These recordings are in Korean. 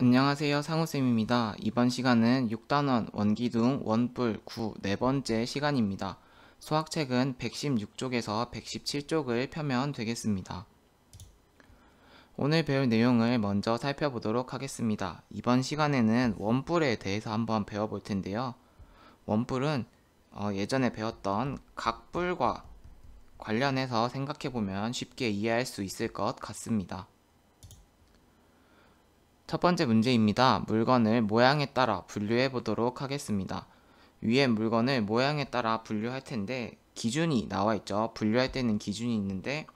안녕하세요 상우쌤입니다. 이번 시간은 6단원, 원기둥, 원뿔, 구네 번째 시간입니다. 수학책은 116쪽에서 117쪽을 펴면 되겠습니다. 오늘 배울 내용을 먼저 살펴보도록 하겠습니다. 이번 시간에는 원뿔에 대해서 한번 배워볼 텐데요. 원뿔은 어, 예전에 배웠던 각뿔과 관련해서 생각해보면 쉽게 이해할 수 있을 것 같습니다. 첫 번째 문제입니다. 물건을 모양에 따라 분류해 보도록 하겠습니다. 위에 물건을 모양에 따라 분류할 텐데 기준이 나와 있죠. 분류할 때는 기준이 있는데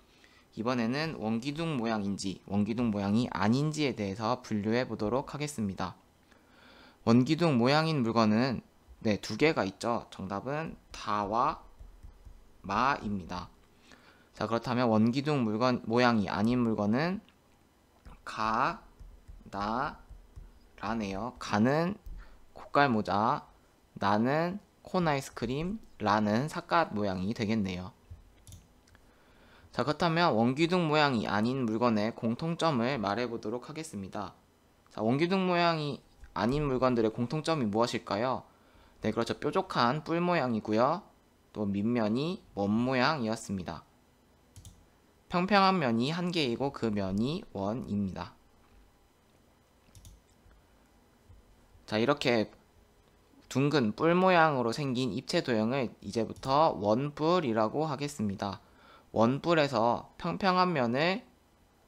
이번에는 원기둥 모양인지 원기둥 모양이 아닌지에 대해서 분류해 보도록 하겠습니다. 원기둥 모양인 물건은 네, 두 개가 있죠. 정답은 다와 마입니다. 자, 그렇다면 원기둥 물건 모양이 아닌 물건은 가, 나 라네요. 가는 고깔모자, 나는 콘 아이스크림, 라는 사갓 모양이 되겠네요. 자 그렇다면 원기둥 모양이 아닌 물건의 공통점을 말해보도록 하겠습니다. 자 원기둥 모양이 아닌 물건들의 공통점이 무엇일까요? 네 그렇죠 뾰족한 뿔 모양이고요. 또 밑면이 원 모양이었습니다. 평평한 면이 한 개이고 그 면이 원입니다. 자, 이렇게 둥근 뿔 모양으로 생긴 입체 도형을 이제부터 원뿔이라고 하겠습니다. 원뿔에서 평평한 면을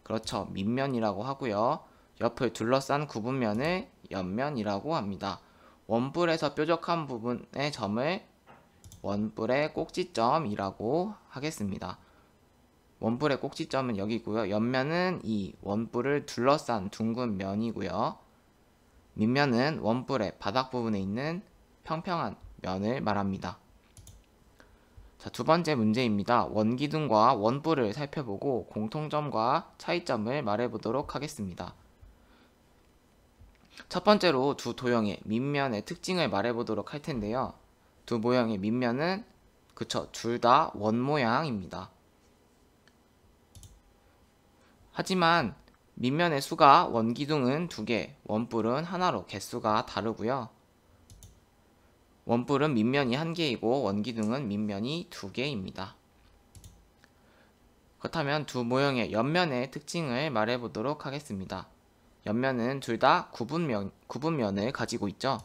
그렇죠. 밑면이라고 하고요. 옆을 둘러싼 굽은 면을 옆면이라고 합니다. 원뿔에서 뾰족한 부분의 점을 원뿔의 꼭지점이라고 하겠습니다. 원뿔의 꼭지점은 여기고요. 옆면은 이 원뿔을 둘러싼 둥근 면이고요. 밑면은 원뿔의 바닥 부분에 있는 평평한 면을 말합니다. 자, 두 번째 문제입니다. 원기둥과 원뿔을 살펴보고 공통점과 차이점을 말해보도록 하겠습니다. 첫 번째로 두 도형의 밑면의 특징을 말해보도록 할 텐데요. 두 모형의 밑면은 그쵸 둘 다 원 모양입니다. 하지만 밑면의 수가 원기둥은 2개, 원뿔은 하나로 개수가 다르고요. 원뿔은 밑면이 1개이고 원기둥은 밑면이 2개입니다. 그렇다면 두 모형의 옆면의 특징을 말해보도록 하겠습니다. 옆면은 둘 다 구분면, 구분면을 가지고 있죠.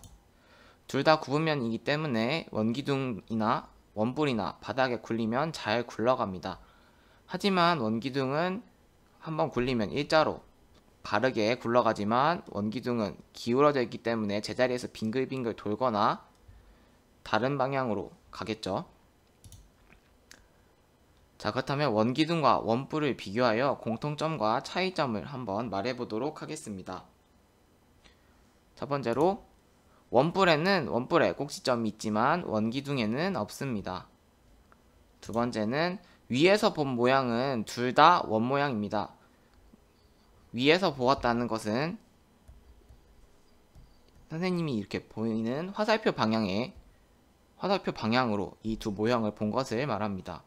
둘 다 구분면이기 때문에 원기둥이나 원뿔이나 바닥에 굴리면 잘 굴러갑니다. 하지만 원기둥은 한번 굴리면 일자로 바르게 굴러가지만 원기둥은 기울어져 있기 때문에 제자리에서 빙글빙글 돌거나 다른 방향으로 가겠죠. 자 그렇다면 원기둥과 원뿔을 비교하여 공통점과 차이점을 한번 말해보도록 하겠습니다. 첫 번째로 원뿔에는 원뿔에 꼭지점이 있지만 원기둥에는 없습니다. 두 번째는 위에서 본 모양은 둘 다 원모양입니다. 위에서 보았다는 것은 선생님이 이렇게 보이는 화살표 방향에 화살표 방향으로 이 두 모형을 본 것을 말합니다.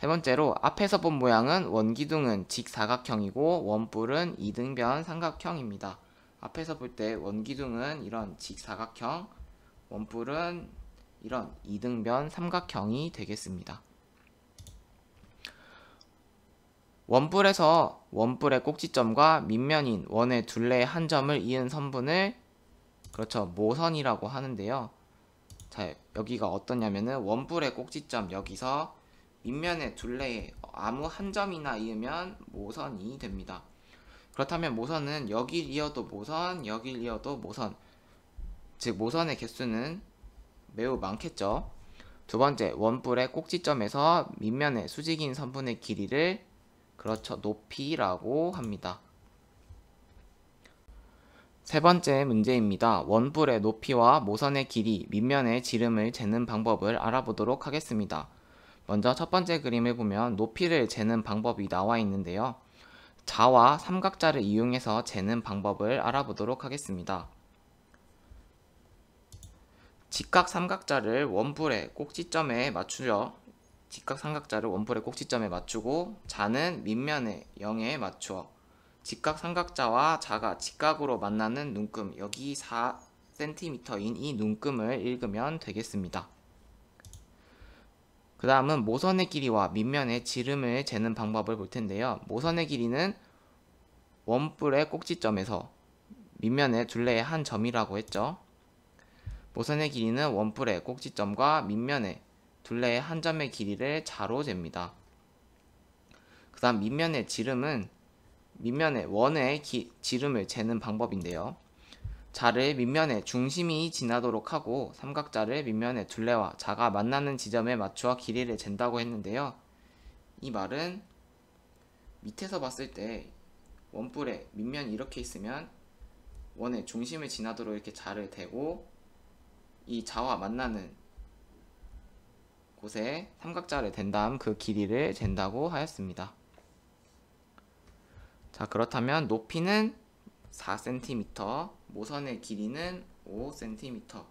세 번째로 앞에서 본 모양은 원기둥은 직사각형이고 원뿔은 이등변 삼각형입니다. 앞에서 볼 때 원기둥은 이런 직사각형, 원뿔은 이런 이등변 삼각형이 되겠습니다. 원뿔에서 원뿔의 꼭지점과 밑면인 원의 둘레의 한 점을 이은 선분을 그렇죠 모선이라고 하는데요 자 여기가 어떠냐면은 원뿔의 꼭지점 여기서 밑면의 둘레에 아무 한 점이나 이으면 모선이 됩니다 그렇다면 모선은 여길 이어도 모선 여길 이어도 모선 즉 모선의 개수는 매우 많겠죠 두 번째 원뿔의 꼭지점에서 밑면의 수직인 선분의 길이를 그렇죠. 높이라고 합니다. 세 번째 문제입니다. 원뿔의 높이와 모선의 길이, 밑면의 지름을 재는 방법을 알아보도록 하겠습니다. 먼저 첫 번째 그림을 보면 높이를 재는 방법이 나와 있는데요. 자와 삼각자를 이용해서 재는 방법을 알아보도록 하겠습니다. 직각 삼각자를 원뿔의 꼭지점에 맞추려 직각 삼각자를 원뿔의 꼭지점에 맞추고 자는 밑면에 0에 맞추어 직각 삼각자와 자가 직각으로 만나는 눈금 여기 4cm인 이 눈금을 읽으면 되겠습니다. 그 다음은 모선의 길이와 밑면의 지름을 재는 방법을 볼 텐데요. 모선의 길이는 원뿔의 꼭지점에서 밑면의 둘레의 한 점이라고 했죠. 모선의 길이는 원뿔의 꼭지점과 밑면의 둘레의 한 점의 길이를 자로 잽니다. 그 다음 밑면의 지름은 밑면의 원의 기, 지름을 재는 방법인데요. 자를 밑면의 중심이 지나도록 하고 삼각자를 밑면의 둘레와 자가 만나는 지점에 맞추어 길이를 잰다고 했는데요. 이 말은 밑에서 봤을 때 원뿔에 밑면이 이렇게 있으면 원의 중심을 지나도록 이렇게 자를 대고 이 자와 만나는 곳에 삼각자를 댄 다음 그 길이를 잰다고 하였습니다. 자 그렇다면 높이는 4cm, 모선의 길이는 5cm,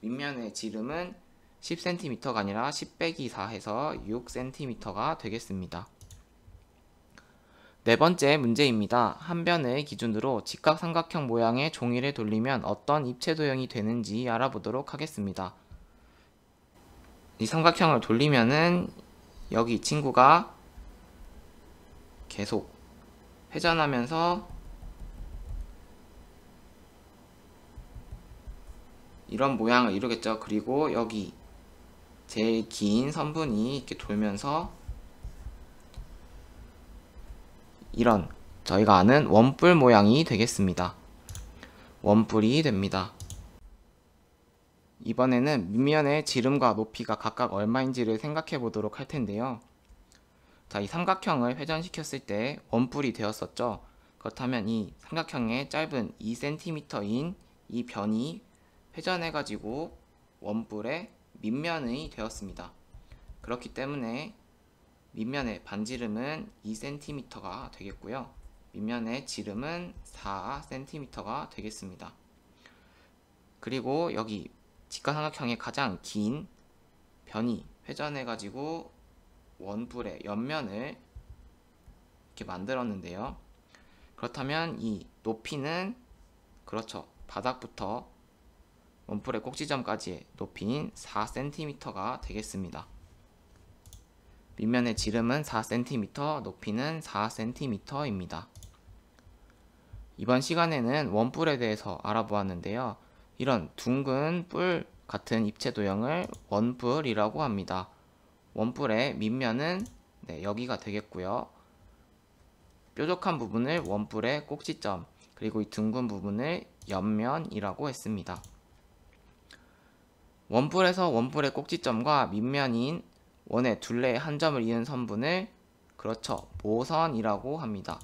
윗면의 지름은 10cm가 아니라 10 빼기 4 해서 6cm가 되겠습니다. 네 번째 문제입니다. 한 변을 기준으로 직각삼각형 모양의 종이를 돌리면 어떤 입체 도형이 되는지 알아보도록 하겠습니다. 이 삼각형을 돌리면은 여기 이 친구가 계속 회전하면서 이런 모양을 이루겠죠. 그리고 여기 제일 긴 선분이 이렇게 돌면서 이런 저희가 아는 원뿔 모양이 되겠습니다. 원뿔이 됩니다. 이번에는 밑면의 지름과 높이가 각각 얼마인지를 생각해 보도록 할 텐데요. 자, 이 삼각형을 회전시켰을 때 원뿔이 되었었죠. 그렇다면 이 삼각형의 짧은 2cm인 이 변이 회전해가지고 원뿔의 밑면이 되었습니다. 그렇기 때문에 밑면의 반지름은 2cm가 되겠고요. 밑면의 지름은 4cm가 되겠습니다. 그리고 여기 직각삼각형의 가장 긴 변이 회전해가지고 원뿔의 옆면을 이렇게 만들었는데요. 그렇다면 이 높이는 그렇죠. 바닥부터 원뿔의 꼭지점까지의 높이인 4cm가 되겠습니다. 밑면의 지름은 4cm, 높이는 4cm입니다. 이번 시간에는 원뿔에 대해서 알아보았는데요. 이런 둥근 뿔 같은 입체 도형을 원뿔이라고 합니다. 원뿔의 밑면은 네, 여기가 되겠고요. 뾰족한 부분을 원뿔의 꼭지점, 그리고 이 둥근 부분을 옆면이라고 했습니다. 원뿔에서 원뿔의 꼭지점과 밑면인 원의 둘레의 한 점을 이은 선분을 그렇죠, 모선이라고 합니다.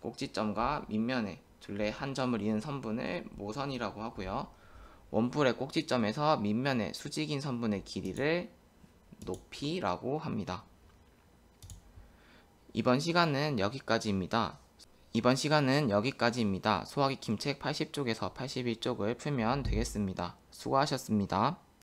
꼭지점과 밑면의 둘레 한 점을 이은 선분을 모선이라고 하고요. 원뿔의 꼭지점에서 밑면의 수직인 선분의 길이를 높이라고 합니다. 이번 시간은 여기까지입니다. 이번 시간은 여기까지입니다. 소화기 김책 80쪽에서 81쪽을 풀면 되겠습니다. 수고하셨습니다.